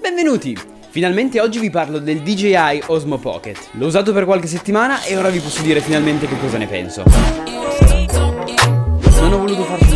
Benvenuti! Finalmente oggi vi parlo del DJI Osmo Pocket. L'ho usato per qualche settimana e ora vi posso dire finalmente che cosa ne penso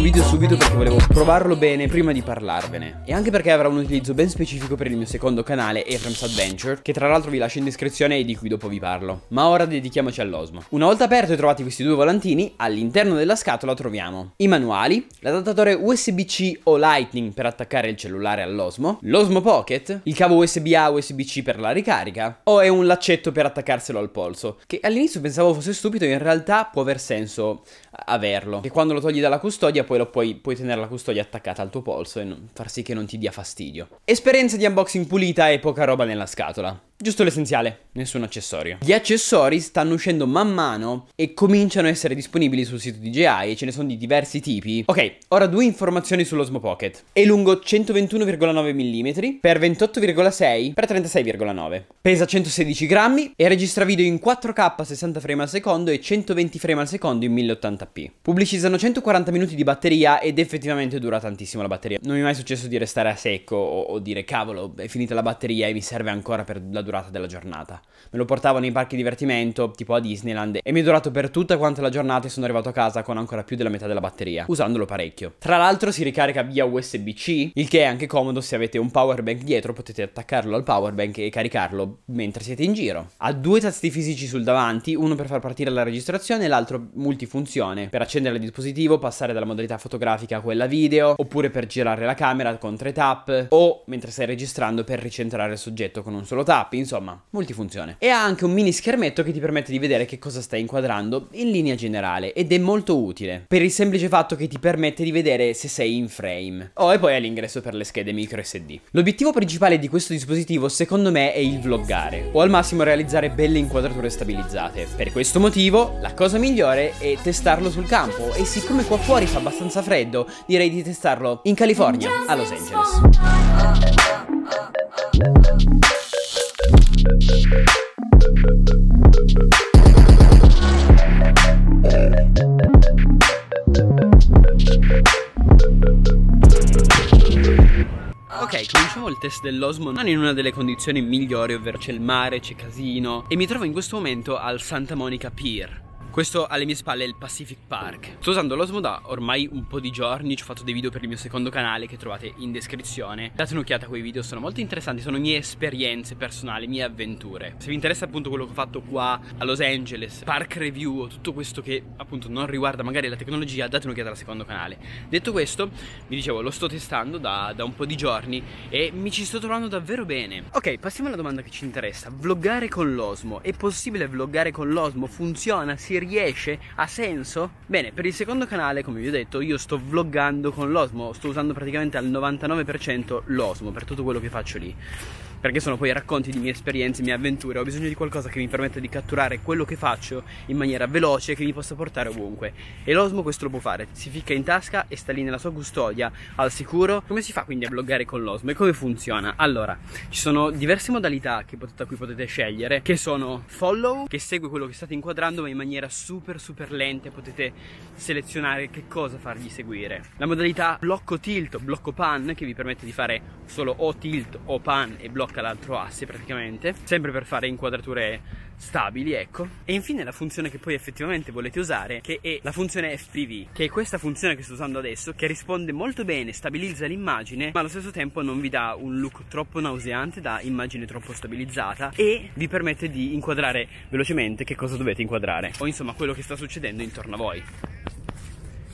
video subito perché volevo provarlo bene prima di parlarvene. E anche perché avrà un utilizzo ben specifico per il mio secondo canale, Efrem's Adventure, che tra l'altro vi lascio in descrizione e di cui dopo vi parlo. Ma ora dedichiamoci all'Osmo. Una volta aperto e trovati questi due volantini, all'interno della scatola troviamo i manuali, l'adattatore USB-C o Lightning per attaccare il cellulare all'Osmo, l'Osmo Pocket, il cavo USB-A USB-C per la ricarica, o è un laccetto per attaccarselo al polso, che all'inizio pensavo fosse stupido, in realtà può aver senso averlo, che quando lo togli dalla custodia poi puoi, puoi, tenere la custodia attaccata al tuo polso e non, far sì che non ti dia fastidio. Esperienza di unboxing pulita e poca roba nella scatola. Giusto l'essenziale, nessun accessorio. Gli accessori stanno uscendo man mano e cominciano a essere disponibili sul sito DJI e ce ne sono di diversi tipi. Ok, ora due informazioni sull'Osmo Pocket. È lungo 121,9 mm per 28,6 per 36,9. Pesa 116 grammi e registra video in 4K 60 frame al secondo e 120 frame al secondo in 1080p. Pubblicizzano 140 minuti di batteria batteria ed effettivamente dura tantissimo la batteria. Non mi è mai successo di restare a secco o, o dire cavolo è finita la batteria e mi serve ancora per la durata della giornata. Me lo portavo nei parchi divertimento tipo a Disneyland e mi è durato per tutta quanta la giornata e sono arrivato a casa con ancora più della metà della batteria usandolo parecchio. Tra l'altro si ricarica via USB-C il che è anche comodo se avete un power bank dietro potete attaccarlo al power bank e caricarlo mentre siete in giro. Ha due tasti fisici sul davanti, uno per far partire la registrazione e l'altro multifunzione per accendere il dispositivo, passare dalla modalità modalità fotografica quella video, oppure per girare la camera con tre tap, o mentre stai registrando per ricentrare il soggetto con un solo tap, insomma, multifunzione. E ha anche un mini schermetto che ti permette di vedere che cosa stai inquadrando in linea generale, ed è molto utile, per il semplice fatto che ti permette di vedere se sei in frame. Oh, e poi ha l'ingresso per le schede micro SD. L'obiettivo principale di questo dispositivo, secondo me, è il vloggare, o al massimo realizzare belle inquadrature stabilizzate. Per questo motivo, la cosa migliore è testarlo sul campo, e siccome qua fuori fa abbastanza abbastanza freddo, direi di testarlo in California, a Los Angeles. Ok, cominciamo il test dell'Osmo non in una delle condizioni migliori, ovvero c'è il mare, c'è casino, e mi trovo in questo momento al Santa Monica Pier questo alle mie spalle è il Pacific Park. Sto usando l'Osmo da ormai un po' di giorni, ci ho fatto dei video per il mio secondo canale che trovate in descrizione. Date un'occhiata a quei video, sono molto interessanti, sono mie esperienze personali, mie avventure. Se vi interessa appunto quello che ho fatto qua a Los Angeles, park review o tutto questo che appunto non riguarda magari la tecnologia, date un'occhiata al secondo canale. Detto questo, vi dicevo, lo sto testando da, da un po' di giorni e mi ci sto trovando davvero bene. Ok, passiamo alla domanda che ci interessa. Vloggare con l'Osmo. È possibile vloggare con l'Osmo? Funziona? Si riesce? riesce? Ha senso? Bene, per il secondo canale, come vi ho detto, io sto vloggando con l'Osmo, sto usando praticamente al 99% l'Osmo per tutto quello che faccio lì perché sono poi racconti di mie esperienze, mie avventure, ho bisogno di qualcosa che mi permetta di catturare quello che faccio in maniera veloce e che mi possa portare ovunque. E l'Osmo questo lo può fare, si ficca in tasca e sta lì nella sua custodia, al sicuro. Come si fa quindi a bloggare con l'Osmo e come funziona? Allora, ci sono diverse modalità potete, da cui potete scegliere, che sono follow, che segue quello che state inquadrando ma in maniera super super lenta, potete selezionare che cosa fargli seguire. La modalità blocco tilt, blocco pan, che vi permette di fare solo o tilt o pan e blocco blocca l'altro asse praticamente, sempre per fare inquadrature stabili, ecco. E infine la funzione che poi effettivamente volete usare, che è la funzione FPV, che è questa funzione che sto usando adesso, che risponde molto bene, stabilizza l'immagine, ma allo stesso tempo non vi dà un look troppo nauseante da immagine troppo stabilizzata e vi permette di inquadrare velocemente che cosa dovete inquadrare, o insomma quello che sta succedendo intorno a voi.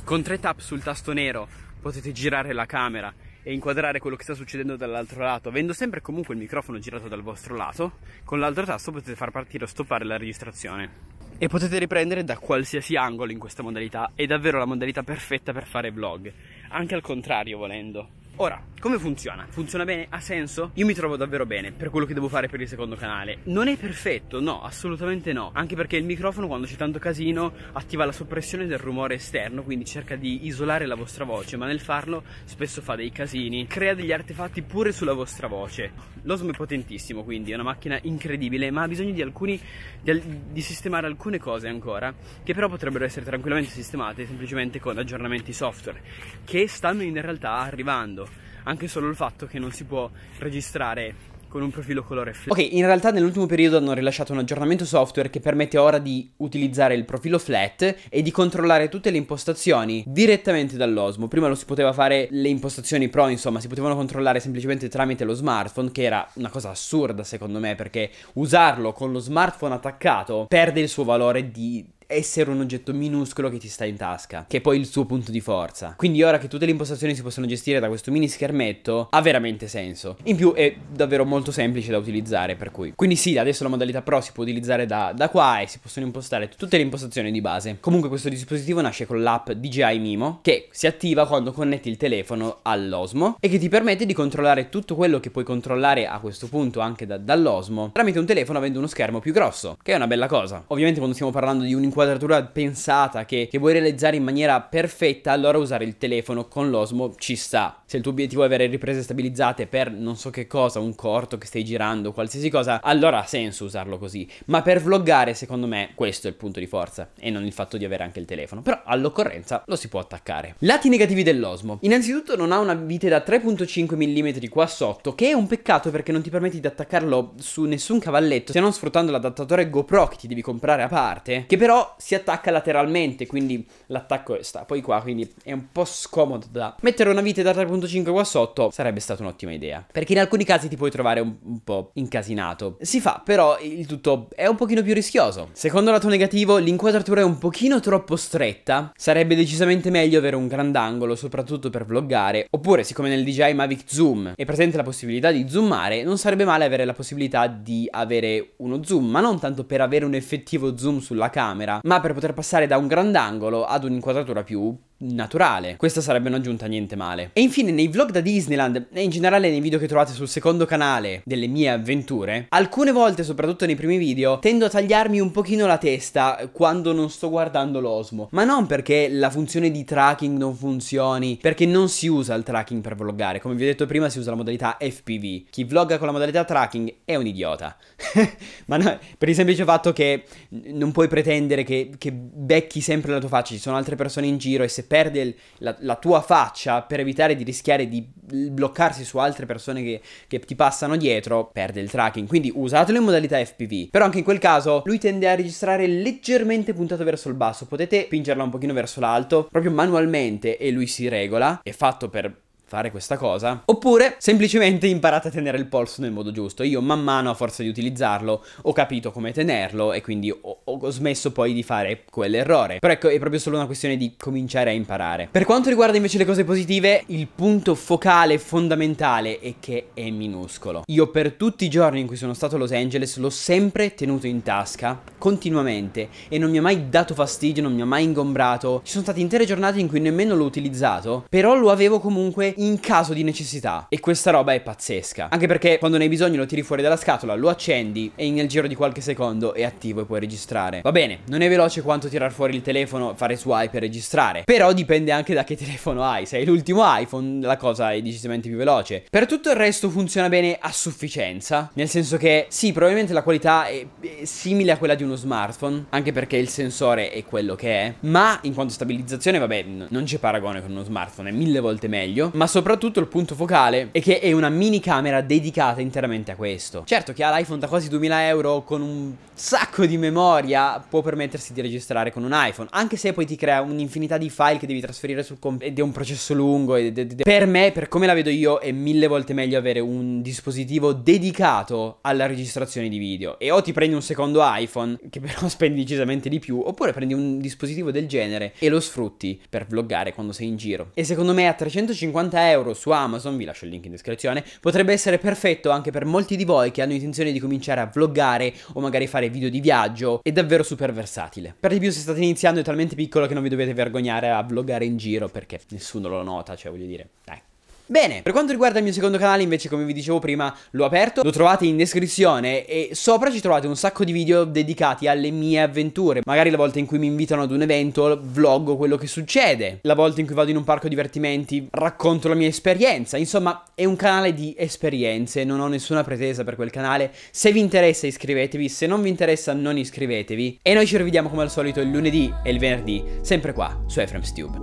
Con tre tap sul tasto nero potete girare la camera e inquadrare quello che sta succedendo dall'altro lato, avendo sempre comunque il microfono girato dal vostro lato, con l'altro tasto potete far partire o stoppare la registrazione. E potete riprendere da qualsiasi angolo in questa modalità, è davvero la modalità perfetta per fare vlog, anche al contrario volendo. Ora, come funziona? Funziona bene? Ha senso? Io mi trovo davvero bene per quello che devo fare per il secondo canale. Non è perfetto, no, assolutamente no. Anche perché il microfono quando c'è tanto casino attiva la soppressione del rumore esterno, quindi cerca di isolare la vostra voce, ma nel farlo spesso fa dei casini, crea degli artefatti pure sulla vostra voce. L'Osmo è potentissimo, quindi è una macchina incredibile, ma ha bisogno di alcuni di, di sistemare alcune cose ancora che però potrebbero essere tranquillamente sistemate semplicemente con aggiornamenti software che stanno in realtà arrivando anche solo il fatto che non si può registrare con un profilo colore flash. Ok, in realtà nell'ultimo periodo hanno rilasciato un aggiornamento software che permette ora di utilizzare il profilo flat e di controllare tutte le impostazioni direttamente dall'Osmo. Prima lo si poteva fare le impostazioni pro, insomma, si potevano controllare semplicemente tramite lo smartphone, che era una cosa assurda secondo me, perché usarlo con lo smartphone attaccato perde il suo valore di essere un oggetto minuscolo che ti sta in tasca, che è poi il suo punto di forza. Quindi ora che tutte le impostazioni si possono gestire da questo mini schermetto, ha veramente senso. In più è davvero molto semplice da utilizzare, per cui. Quindi sì, adesso la modalità Pro si può utilizzare da, da qua e si possono impostare tutte le impostazioni di base. Comunque questo dispositivo nasce con l'app DJI Mimo, che si attiva quando connetti il telefono all'Osmo e che ti permette di controllare tutto quello che puoi controllare a questo punto anche da, dall'Osmo tramite un telefono avendo uno schermo più grosso, che è una bella cosa. Ovviamente quando stiamo parlando di un un'inquadratura pensata che, che, vuoi realizzare in maniera perfetta, allora usare il telefono con l'Osmo ci sta. Se il tuo obiettivo è avere riprese stabilizzate per non so che cosa, un corto che stai girando, qualsiasi cosa, allora ha senso usarlo così. Ma per vloggare, secondo me, questo è il punto di forza e non il fatto di avere anche il telefono. Però all'occorrenza lo si può attaccare. Lati negativi dell'Osmo. Innanzitutto non ha una vite da 3.5 mm qua sotto, che è un peccato perché non ti permette di attaccarlo su nessun cavalletto, se non sfruttando l'adattatore GoPro che ti devi comprare a parte, che però si attacca lateralmente, quindi l'attacco sta poi qua, quindi è un po' scomodo da... Mettere una vite da 3.5 qua sotto sarebbe stata un'ottima idea, perché in alcuni casi ti puoi trovare un, un po' incasinato. Si fa, però il tutto è un pochino più rischioso. Secondo lato negativo, l'inquadratura è un pochino troppo stretta, sarebbe decisamente meglio avere un grandangolo, soprattutto per vloggare, oppure siccome nel DJI Mavic Zoom è presente la possibilità di zoomare, non sarebbe male avere la possibilità di avere uno zoom, ma non tanto per avere un effettivo zoom sulla camera, ma per poter passare da un grandangolo ad un'inquadratura più naturale. Questa sarebbe un'aggiunta niente male. E infine nei vlog da Disneyland e in generale nei video che trovate sul secondo canale delle mie avventure, alcune volte, soprattutto nei primi video, tendo a tagliarmi un pochino la testa quando non sto guardando l'Osmo. Ma non perché la funzione di tracking non funzioni, perché non si usa il tracking per vloggare. Come vi ho detto prima si usa la modalità FPV. Chi vlogga con la modalità tracking è un idiota. Ma no, per il semplice fatto che non puoi pretendere che, che becchi sempre la tua faccia, ci sono altre persone in giro e se perde la, la, tua faccia per evitare di rischiare di bloccarsi su altre persone che, che ti passano dietro, perde il tracking. Quindi usatelo in modalità FPV. Però anche in quel caso lui tende a registrare leggermente puntato verso il basso. Potete spingerla un pochino verso l'alto, proprio manualmente, e lui si regola. È fatto per fare questa cosa. Oppure semplicemente imparate a tenere il polso nel modo giusto. Io man mano a forza di utilizzarlo ho capito come tenerlo e quindi ho, ho smesso poi di fare quell'errore. Però ecco è proprio solo una questione di cominciare a imparare. Per quanto riguarda invece le cose positive, il punto focale fondamentale è che è minuscolo. Io per tutti i giorni in cui sono stato a Los Angeles l'ho sempre tenuto in tasca continuamente e non mi ha mai dato fastidio, non mi ha mai ingombrato. Ci sono state intere giornate in cui nemmeno l'ho utilizzato, però lo avevo comunque in caso di necessità. E questa roba è pazzesca. Anche perché quando ne hai bisogno lo tiri fuori dalla scatola, lo accendi e nel giro di qualche secondo è attivo e puoi registrare. Va bene, non è veloce quanto tirar fuori il telefono, fare swipe e registrare. Però dipende anche da che telefono hai. Se hai l'ultimo iPhone la cosa è decisamente più veloce. Per tutto il resto funziona bene a sufficienza. Nel senso che sì, probabilmente la qualità è, è simile a quella di uno smartphone. Anche perché il sensore è quello che è. Ma in quanto stabilizzazione, vabbè, non c'è paragone con uno smartphone, è mille volte meglio. Ma soprattutto il punto focale è che è una mini camera dedicata interamente a questo. Certo che ha l'iPhone da quasi 2000 euro con un sacco di memoria può permettersi di registrare con un iPhone, anche se poi ti crea un'infinità di file che devi trasferire sul computer ed è un processo lungo ed è, per me, per come la vedo io, è mille volte meglio avere un dispositivo dedicato alla registrazione di video e o ti prendi un secondo iPhone che però spendi decisamente di più, oppure prendi un dispositivo del genere e lo sfrutti per vloggare quando sei in giro. E secondo me a 350 50 euro su Amazon, vi lascio il link in descrizione, potrebbe essere perfetto anche per molti di voi che hanno intenzione di cominciare a vloggare o magari fare video di viaggio, è davvero super versatile. Per di più se state iniziando è talmente piccolo che non vi dovete vergognare a vloggare in giro perché nessuno lo nota, cioè voglio dire, dai. Bene, per quanto riguarda il mio secondo canale invece come vi dicevo prima l'ho aperto, lo trovate in descrizione e sopra ci trovate un sacco di video dedicati alle mie avventure, magari la volta in cui mi invitano ad un evento vloggo quello che succede, la volta in cui vado in un parco divertimenti racconto la mia esperienza, insomma è un canale di esperienze, non ho nessuna pretesa per quel canale, se vi interessa iscrivetevi, se non vi interessa non iscrivetevi e noi ci rivediamo come al solito il lunedì e il venerdì, sempre qua su Efremstube.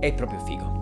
È proprio figo.